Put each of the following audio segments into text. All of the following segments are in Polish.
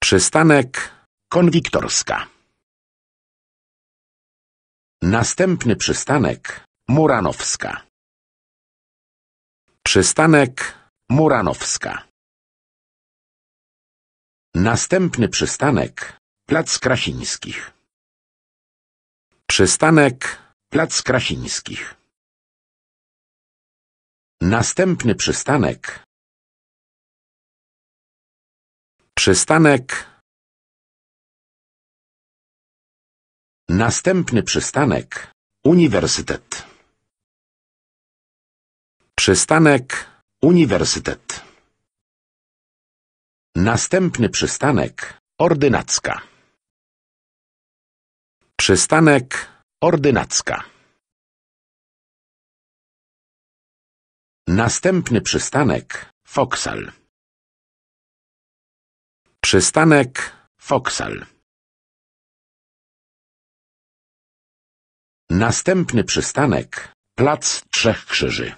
Przystanek Konwiktorska Następny przystanek Muranowska Przystanek Muranowska Następny przystanek Plac Krasińskich Przystanek Plac Krasińskich Następny przystanek Przystanek Następny przystanek Uniwersytet Przystanek Uniwersytet Następny przystanek Ordynacka Przystanek Ordynacka Następny przystanek Foksal Przystanek Foksal Następny przystanek Plac Trzech Krzyży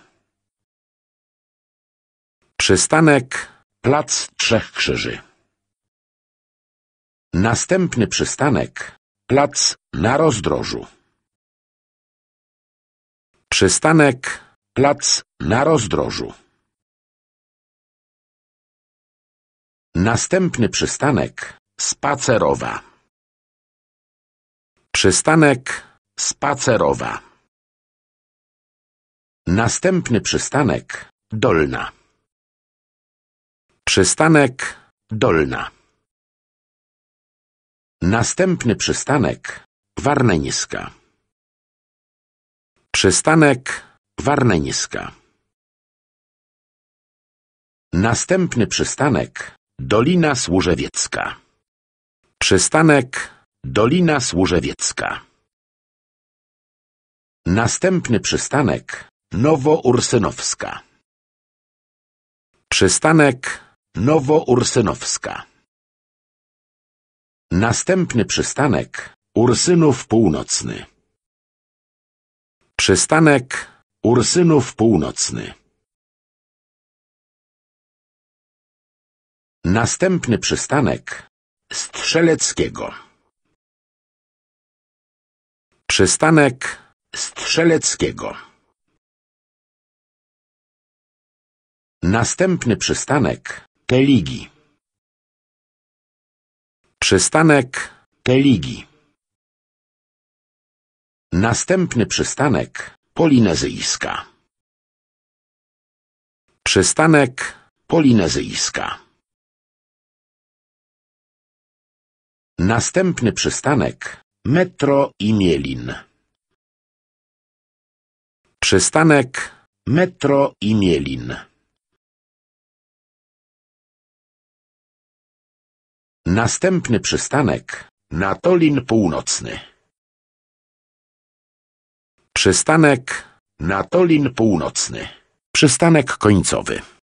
Przystanek Plac Trzech Krzyży Następny przystanek Plac na rozdrożu Przystanek Plac na rozdrożu Następny przystanek spacerowa. Przystanek spacerowa. Następny przystanek dolna. Przystanek dolna. Następny przystanek Warneńska. Przystanek Warneńska. Następny przystanek Dolina Służewiecka Przystanek Dolina Służewiecka Następny przystanek Nowo-Ursynowska Przystanek Nowo-Ursynowska Następny przystanek Ursynów Północny Przystanek Ursynów Północny Następny przystanek Strzeleckiego Przystanek Strzeleckiego Następny przystanek Teligi. Przystanek Teligi. Następny przystanek Polinezyjska Przystanek Polinezyjska Następny przystanek Metro Imielin. Przystanek Metro Imielin. Następny przystanek Natolin Północny. Przystanek Natolin Północny. Przystanek końcowy.